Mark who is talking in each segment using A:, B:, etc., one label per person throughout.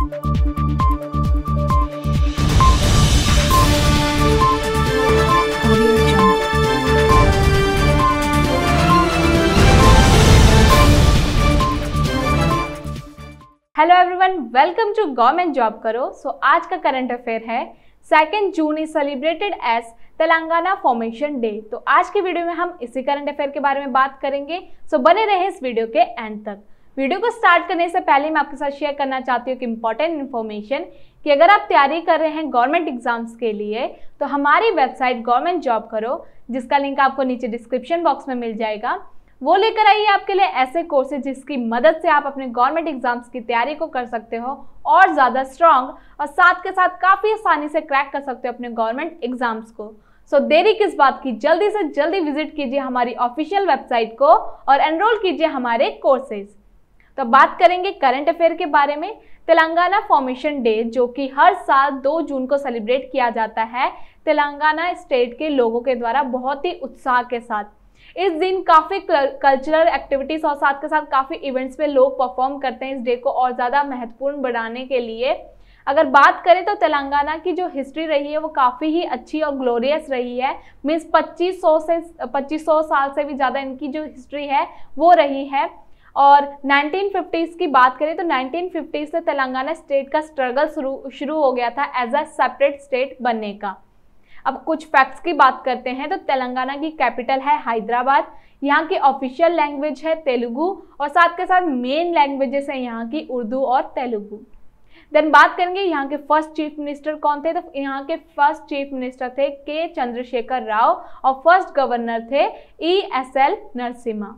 A: hello everyone welcome to government job करो so आज का करंट अफेयर है second June is celebrated as Telangana formation day तो आज के वीडियो में हम इसी करंट अफेयर के बारे में बात करेंगे सो so, बने रहे इस वीडियो के एंड तक वीडियो को स्टार्ट करने से पहले मैं आपके साथ शेयर करना चाहती हूँ एक इम्पॉर्टेंट इन्फॉर्मेशन कि अगर आप तैयारी कर रहे हैं गवर्नमेंट एग्जाम्स के लिए तो हमारी वेबसाइट गवर्नमेंट जॉब करो जिसका लिंक आपको नीचे डिस्क्रिप्शन बॉक्स में मिल जाएगा वो लेकर आइए आपके लिए ऐसे कोर्सेज जिसकी मदद से आप अपने गवर्नमेंट एग्जाम्स की तैयारी को कर सकते हो और ज़्यादा स्ट्रांग और साथ के साथ काफ़ी आसानी से क्रैक कर सकते हो अपने गवर्नमेंट एग्जाम्स को सो so, देरी किस बात की जल्दी से जल्दी विजिट कीजिए हमारी ऑफिशियल वेबसाइट को और एनरोल कीजिए हमारे कोर्सेज़ तो बात करेंगे करंट अफेयर के बारे में तेलंगाना फॉर्मेशन डे जो कि हर साल 2 जून को सेलिब्रेट किया जाता है तेलंगाना स्टेट के लोगों के द्वारा बहुत ही उत्साह के साथ इस दिन काफ़ी कल्चरल एक्टिविटीज़ और साथ के साथ काफ़ी इवेंट्स में लोग परफॉर्म करते हैं इस डे को और ज़्यादा महत्वपूर्ण बनाने के लिए अगर बात करें तो तेलंगाना की जो हिस्ट्री रही है वो काफ़ी ही अच्छी और ग्लोरियस रही है मीन्स 2500 से 2500 साल से भी ज़्यादा इनकी जो हिस्ट्री है वो रही है और 1950s की बात करें तो 1950s से तेलंगाना स्टेट का स्ट्रगल शुरू शुरू हो गया था एज अ सेपरेट स्टेट बनने का अब कुछ फैक्ट्स की बात करते हैं तो तेलंगाना की कैपिटल है हैदराबाद यहाँ की ऑफिशियल लैंग्वेज है तेलुगु और साथ के साथ मेन लैंग्वेजेस हैं यहाँ की उर्दू और तेलुगु देन बात करेंगे यहाँ के फर्स्ट चीफ मिनिस्टर कौन थे तो यहाँ के फर्स्ट चीफ मिनिस्टर थे के चंद्रशेखर राव और फर्स्ट गवर्नर थे ई एस एल नरसिम्हा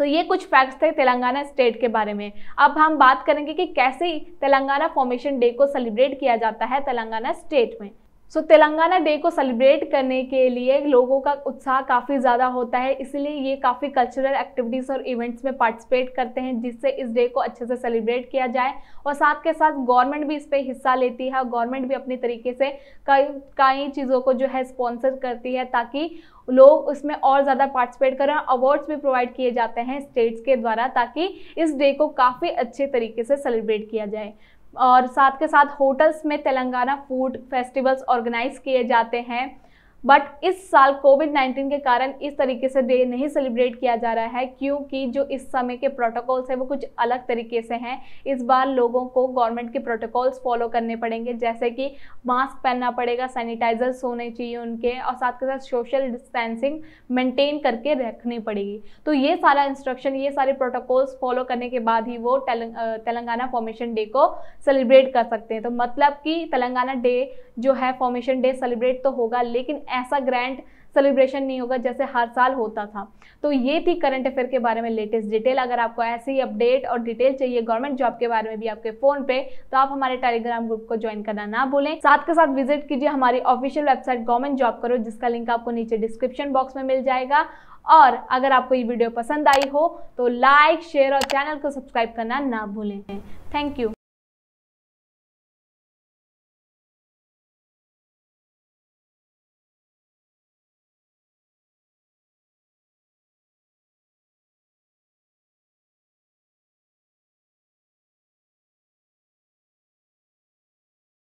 A: तो ये कुछ फैक्ट्स थे तेलंगाना स्टेट के बारे में अब हम बात करेंगे कि कैसे तेलंगाना फॉर्मेशन डे को सेलिब्रेट किया जाता है तेलंगाना स्टेट में सो so, तेलंगाना डे को सेलिब्रेट करने के लिए लोगों का उत्साह काफ़ी ज़्यादा होता है इसलिए ये काफ़ी कल्चरल एक्टिविटीज़ और इवेंट्स में पार्टिसिपेट करते हैं जिससे इस डे को अच्छे से सेलिब्रेट किया जाए और साथ के साथ गवर्नमेंट भी इस पर हिस्सा लेती है और गवर्नमेंट भी अपने तरीके से कई कई चीज़ों को जो है स्पॉन्सर करती है ताकि लोग उसमें और ज़्यादा पार्टिसिपेट करें अवार्ड्स भी प्रोवाइड किए जाते हैं स्टेट्स के द्वारा ताकि इस डे को काफ़ी अच्छे तरीके से सेलिब्रेट किया जाए और साथ के साथ होटल्स में तेलंगाना फूड फेस्टिवल्स ऑर्गेनाइज किए जाते हैं बट इस साल कोविड 19 के कारण इस तरीके से डे नहीं सेलिब्रेट किया जा रहा है क्योंकि जो इस समय के प्रोटोकॉल्स हैं वो कुछ अलग तरीके से हैं इस बार लोगों को गवर्नमेंट के प्रोटोकॉल्स फॉलो करने पड़ेंगे जैसे कि मास्क पहनना पड़ेगा सैनिटाइजर्स होने चाहिए उनके और साथ के साथ सोशल डिस्टेंसिंग मेंटेन करके रखनी पड़ेगी तो ये सारा इंस्ट्रक्शन ये सारे प्रोटोकॉल्स फॉलो करने के बाद ही वो तेलंग, तेलंगाना फॉर्मेशन डे को सेलिब्रेट कर सकते हैं तो मतलब कि तेलंगाना डे जो है फॉर्मेशन डे सेलिब्रेट तो होगा लेकिन ऐसा ग्रैंड सेलिब्रेशन नहीं होगा जैसे हर साल होता था तो ये थी करंट अफेयर के बारे में लेटेस्ट डिटेल अगर आपको ऐसी अपडेट और डिटेल चाहिए गवर्नमेंट जॉब के बारे में भी आपके फोन पे तो आप हमारे टेलीग्राम ग्रुप को ज्वाइन करना ना भूलें साथ के साथ विजिट कीजिए हमारी ऑफिशियल वेबसाइट गवर्नमेंट जॉब करो जिसका लिंक आपको नीचे डिस्क्रिप्शन बॉक्स में मिल जाएगा और अगर आपको ये वीडियो पसंद आई हो तो लाइक शेयर और चैनल को सब्सक्राइब करना ना भूलें थैंक यू